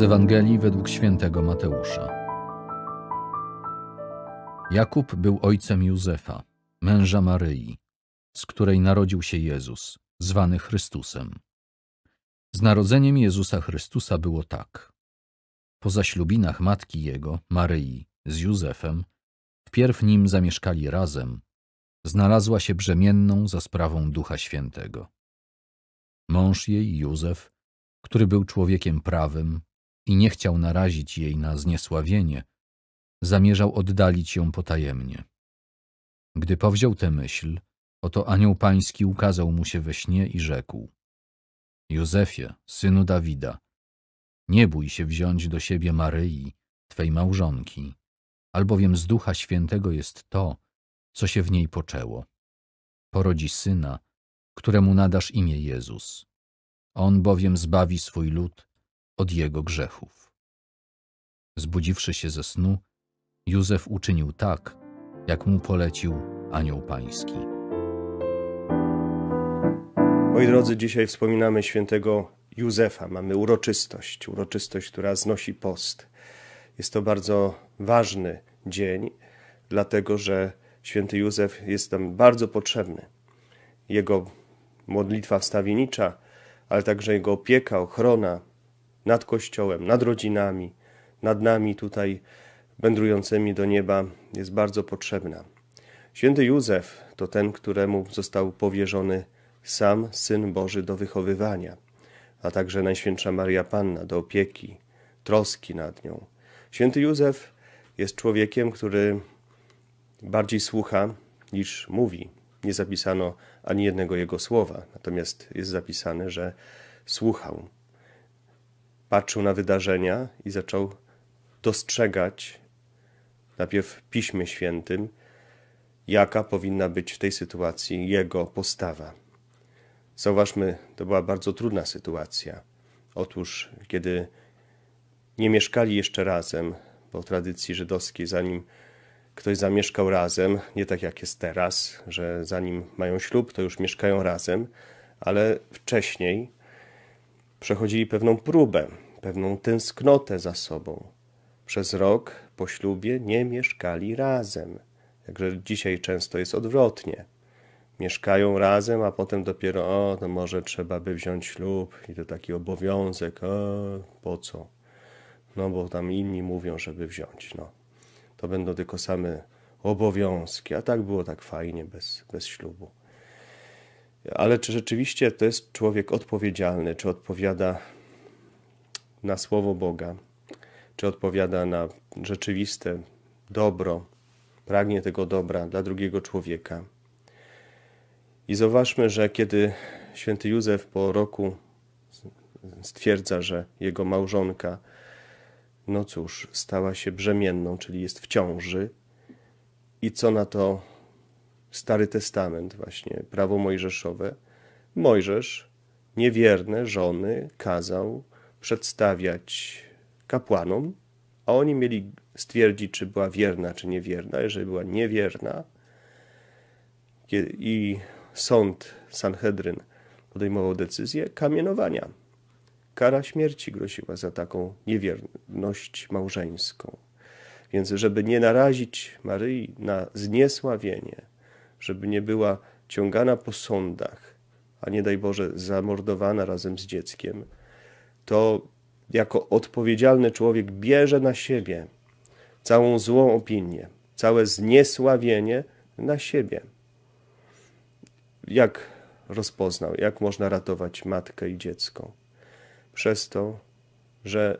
Z Ewangelii według świętego Mateusza. Jakub był ojcem Józefa, męża Maryi, z której narodził się Jezus, zwany Chrystusem. Z narodzeniem Jezusa Chrystusa było tak. Po zaślubinach matki jego, Maryi, z Józefem, wpierw nim zamieszkali razem, znalazła się brzemienną za sprawą Ducha Świętego. Mąż jej, Józef, który był człowiekiem prawym, i nie chciał narazić jej na zniesławienie, zamierzał oddalić ją potajemnie. Gdy powziął tę myśl, oto anioł pański ukazał mu się we śnie i rzekł Józefie, synu Dawida, nie bój się wziąć do siebie Maryi, twej małżonki, albowiem z Ducha Świętego jest to, co się w niej poczęło. Porodzi syna, któremu nadasz imię Jezus. On bowiem zbawi swój lud od jego grzechów. Zbudziwszy się ze snu, Józef uczynił tak, jak mu polecił anioł pański. Moi drodzy, dzisiaj wspominamy świętego Józefa. Mamy uroczystość, uroczystość, która znosi post. Jest to bardzo ważny dzień, dlatego że święty Józef jest nam bardzo potrzebny. Jego modlitwa wstawienicza, ale także jego opieka, ochrona, nad Kościołem, nad rodzinami, nad nami tutaj wędrującymi do nieba jest bardzo potrzebna. Święty Józef to ten, któremu został powierzony sam Syn Boży do wychowywania, a także Najświętsza Maria Panna do opieki, troski nad nią. Święty Józef jest człowiekiem, który bardziej słucha niż mówi. Nie zapisano ani jednego jego słowa, natomiast jest zapisane, że słuchał patrzył na wydarzenia i zaczął dostrzegać najpierw w Piśmie Świętym, jaka powinna być w tej sytuacji jego postawa. Zauważmy, to była bardzo trudna sytuacja. Otóż, kiedy nie mieszkali jeszcze razem, bo w tradycji żydowskiej, zanim ktoś zamieszkał razem, nie tak jak jest teraz, że zanim mają ślub, to już mieszkają razem, ale wcześniej Przechodzili pewną próbę, pewną tęsknotę za sobą. Przez rok po ślubie nie mieszkali razem. jakże dzisiaj często jest odwrotnie. Mieszkają razem, a potem dopiero, o, to może trzeba by wziąć ślub i to taki obowiązek, o, po co? No bo tam inni mówią, żeby wziąć, no. To będą tylko same obowiązki, a tak było tak fajnie bez, bez ślubu. Ale czy rzeczywiście to jest człowiek odpowiedzialny? Czy odpowiada na słowo Boga? Czy odpowiada na rzeczywiste dobro? Pragnie tego dobra dla drugiego człowieka. I zauważmy, że kiedy święty Józef po roku stwierdza, że jego małżonka, no cóż, stała się brzemienną, czyli jest w ciąży, i co na to Stary Testament, właśnie prawo mojżeszowe, Mojżesz niewierne żony kazał przedstawiać kapłanom, a oni mieli stwierdzić, czy była wierna, czy niewierna. Jeżeli była niewierna i sąd Sanhedryn podejmował decyzję kamienowania. Kara śmierci groziła za taką niewierność małżeńską. Więc żeby nie narazić Maryi na zniesławienie, żeby nie była ciągana po sądach, a nie daj Boże zamordowana razem z dzieckiem, to jako odpowiedzialny człowiek bierze na siebie całą złą opinię, całe zniesławienie na siebie. Jak rozpoznał, jak można ratować matkę i dziecko? Przez to, że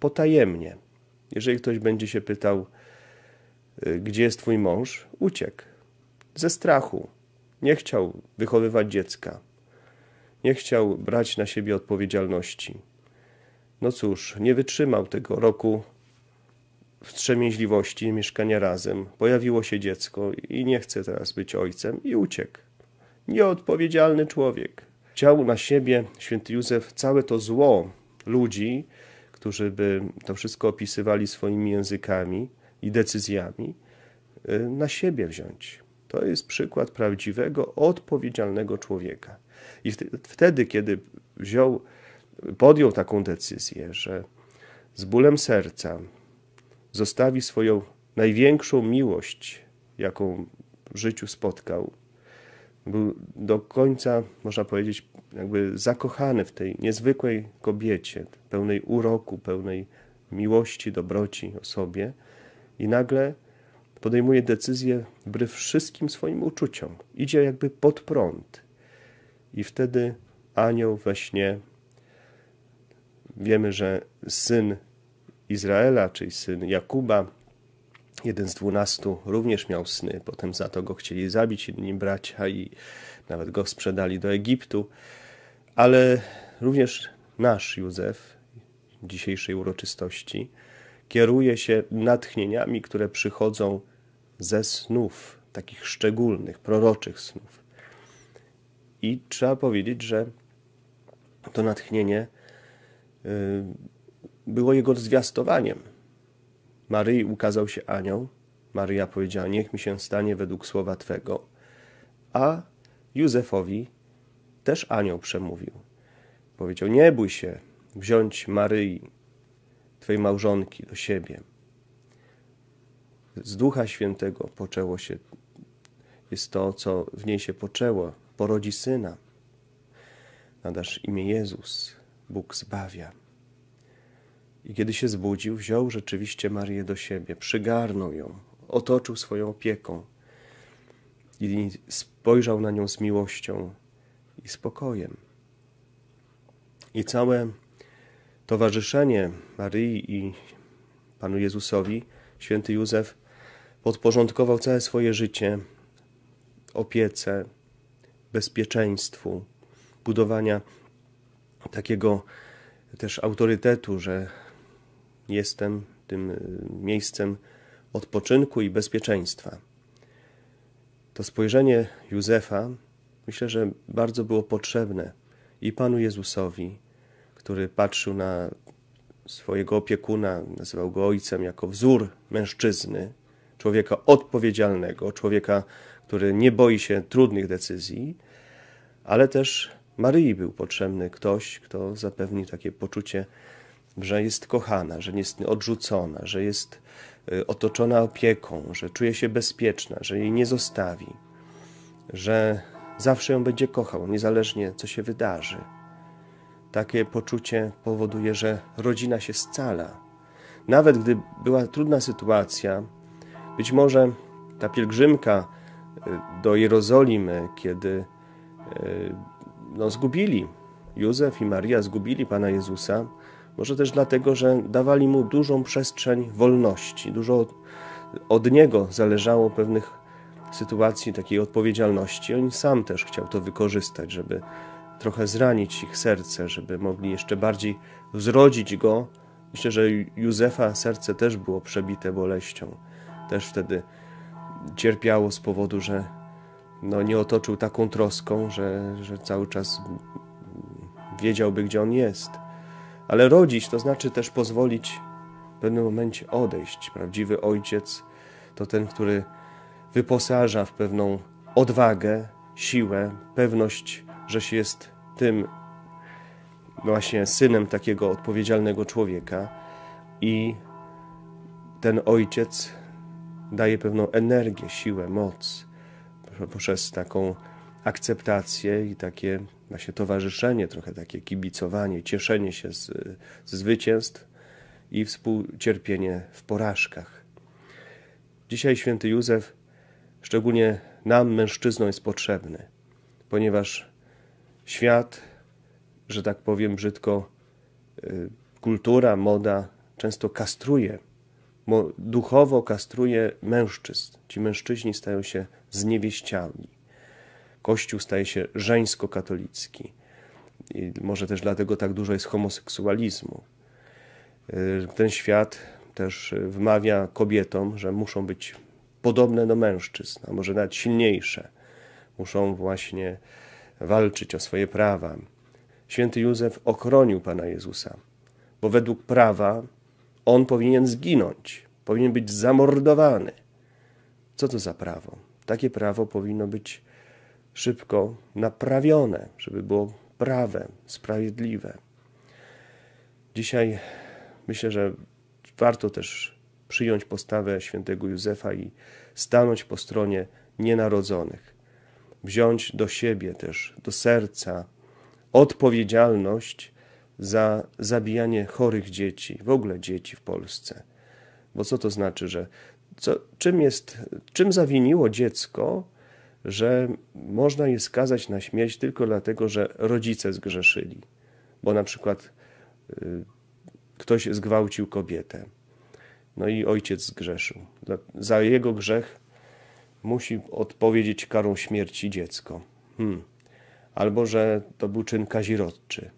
potajemnie, jeżeli ktoś będzie się pytał, y, gdzie jest twój mąż, uciekł ze strachu. Nie chciał wychowywać dziecka. Nie chciał brać na siebie odpowiedzialności. No cóż, nie wytrzymał tego roku wstrzemięźliwości mieszkania razem. Pojawiło się dziecko i nie chce teraz być ojcem i uciekł. Nieodpowiedzialny człowiek. Chciał na siebie święty Józef całe to zło ludzi, którzy by to wszystko opisywali swoimi językami i decyzjami, y, na siebie wziąć. To jest przykład prawdziwego, odpowiedzialnego człowieka. I wtedy, kiedy wziął, podjął taką decyzję, że z bólem serca zostawi swoją największą miłość, jaką w życiu spotkał, był do końca, można powiedzieć, jakby zakochany w tej niezwykłej kobiecie, pełnej uroku, pełnej miłości, dobroci o sobie, i nagle podejmuje decyzje wbrew wszystkim swoim uczuciom. Idzie jakby pod prąd. I wtedy anioł we śnie, wiemy, że syn Izraela, czyli syn Jakuba, jeden z dwunastu, również miał sny. Potem za to go chcieli zabić inni bracia i nawet go sprzedali do Egiptu. Ale również nasz Józef dzisiejszej uroczystości kieruje się natchnieniami, które przychodzą ze snów, takich szczególnych, proroczych snów. I trzeba powiedzieć, że to natchnienie y, było jego zwiastowaniem. Maryi ukazał się anioł. Maryja powiedziała: Niech mi się stanie według słowa Twego. A Józefowi też anioł przemówił. Powiedział: Nie bój się wziąć Maryi, Twojej małżonki, do siebie z Ducha Świętego poczęło się, jest to, co w niej się poczęło, porodzi Syna. Nadasz imię Jezus, Bóg zbawia. I kiedy się zbudził, wziął rzeczywiście Marię do siebie, przygarnął ją, otoczył swoją opieką i spojrzał na nią z miłością i spokojem. I całe towarzyszenie Maryi i Panu Jezusowi, święty Józef podporządkował całe swoje życie opiece, bezpieczeństwu, budowania takiego też autorytetu, że jestem tym y, miejscem odpoczynku i bezpieczeństwa. To spojrzenie Józefa myślę, że bardzo było potrzebne i Panu Jezusowi, który patrzył na swojego opiekuna, nazywał go ojcem jako wzór mężczyzny, człowieka odpowiedzialnego, człowieka, który nie boi się trudnych decyzji, ale też Maryi był potrzebny ktoś, kto zapewni takie poczucie, że jest kochana, że nie jest odrzucona, że jest y, otoczona opieką, że czuje się bezpieczna, że jej nie zostawi, że zawsze ją będzie kochał, niezależnie co się wydarzy. Takie poczucie powoduje, że rodzina się scala. Nawet gdy była trudna sytuacja, być może ta pielgrzymka y, do Jerozolimy, kiedy y, no, zgubili Józef i Maria, zgubili Pana Jezusa, może też dlatego, że dawali mu dużą przestrzeń wolności, dużo od, od niego zależało pewnych sytuacji takiej odpowiedzialności. On sam też chciał to wykorzystać, żeby trochę zranić ich serce, żeby mogli jeszcze bardziej wzrodzić go. Myślę, że Józefa serce też było przebite boleścią też wtedy cierpiało z powodu, że no, nie otoczył taką troską, że, że cały czas wiedziałby, gdzie on jest. Ale rodzić to znaczy też pozwolić w pewnym momencie odejść. Prawdziwy ojciec to ten, który wyposaża w pewną odwagę, siłę, pewność, że się jest tym właśnie synem takiego odpowiedzialnego człowieka i ten ojciec daje pewną energię, siłę, moc poprzez taką akceptację i takie właśnie towarzyszenie, trochę takie kibicowanie, cieszenie się z, z zwycięstw i współcierpienie w porażkach. Dzisiaj święty Józef szczególnie nam, mężczyznom, jest potrzebny, ponieważ świat, że tak powiem brzydko, y, kultura, moda często kastruje duchowo kastruje mężczyzn. Ci mężczyźni stają się zniewieściami. Kościół staje się żeńsko-katolicki. I może też dlatego tak dużo jest homoseksualizmu. Y, ten świat też wmawia kobietom, że muszą być podobne do mężczyzn, a może nawet silniejsze. Muszą właśnie walczyć o swoje prawa. Święty Józef ochronił Pana Jezusa, bo według prawa on powinien zginąć, powinien być zamordowany. Co to za prawo? Takie prawo powinno być szybko naprawione, żeby było prawe, sprawiedliwe. Dzisiaj myślę, że warto też przyjąć postawę świętego Józefa i stanąć po stronie nienarodzonych. Wziąć do siebie też, do serca odpowiedzialność za zabijanie chorych dzieci, w ogóle dzieci w Polsce. Bo co to znaczy, że co, czym, jest, czym zawiniło dziecko, że można je skazać na śmierć tylko dlatego, że rodzice zgrzeszyli? Bo na przykład y, ktoś zgwałcił kobietę, no i ojciec zgrzeszył. Za, za jego grzech musi odpowiedzieć karą śmierci dziecko. Hmm. Albo że to był czyn kazirodczy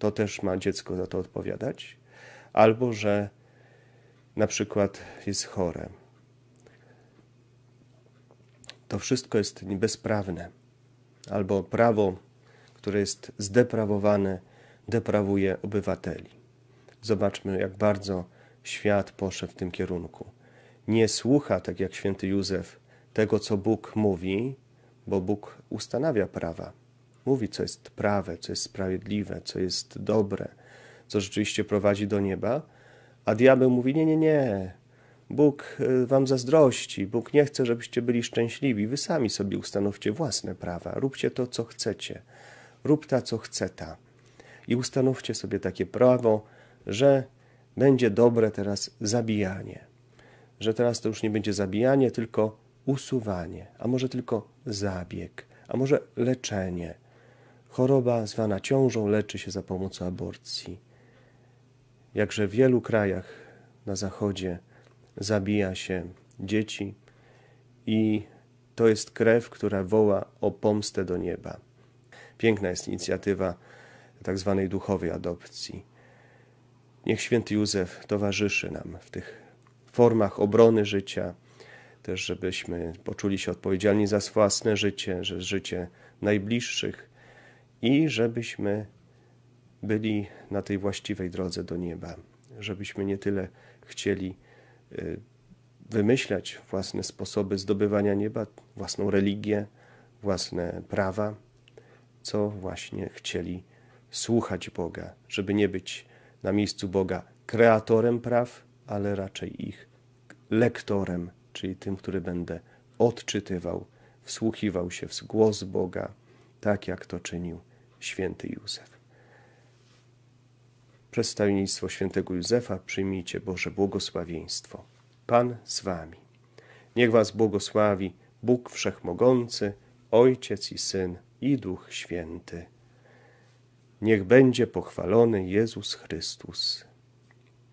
to też ma dziecko za to odpowiadać, albo że na przykład jest chore. To wszystko jest bezprawne, albo prawo, które jest zdeprawowane, deprawuje obywateli. Zobaczmy, jak bardzo świat poszedł w tym kierunku. Nie słucha, tak jak święty Józef, tego, co Bóg mówi, bo Bóg ustanawia prawa mówi, co jest prawe, co jest sprawiedliwe, co jest dobre, co rzeczywiście prowadzi do nieba, a diabeł mówi: Nie, nie, nie. Bóg y, wam zazdrości, Bóg nie chce, żebyście byli szczęśliwi. Wy sami sobie ustanowcie własne prawa, róbcie to, co chcecie, rób ta, co chce ta. I ustanowcie sobie takie prawo, że będzie dobre teraz zabijanie. Że teraz to już nie będzie zabijanie, tylko usuwanie, a może tylko zabieg, a może leczenie, Choroba zwana ciążą leczy się za pomocą aborcji. Jakże w wielu krajach na Zachodzie zabija się dzieci i to jest krew, która woła o pomstę do nieba. Piękna jest inicjatywa tzw. Tak duchowej adopcji. Niech święty Józef towarzyszy nam w tych formach obrony życia, też żebyśmy poczuli się odpowiedzialni za własne życie, że życie najbliższych, i żebyśmy byli na tej właściwej drodze do nieba, żebyśmy nie tyle chcieli y, wymyślać własne sposoby zdobywania nieba, własną religię, własne prawa, co właśnie chcieli słuchać Boga, żeby nie być na miejscu Boga kreatorem praw, ale raczej ich lektorem, czyli tym, który będę odczytywał, wsłuchiwał się w głos Boga, tak jak to czynił święty Józef. Przez świętego Józefa przyjmijcie Boże błogosławieństwo. Pan z wami. Niech was błogosławi Bóg Wszechmogący, Ojciec i Syn i Duch Święty. Niech będzie pochwalony Jezus Chrystus.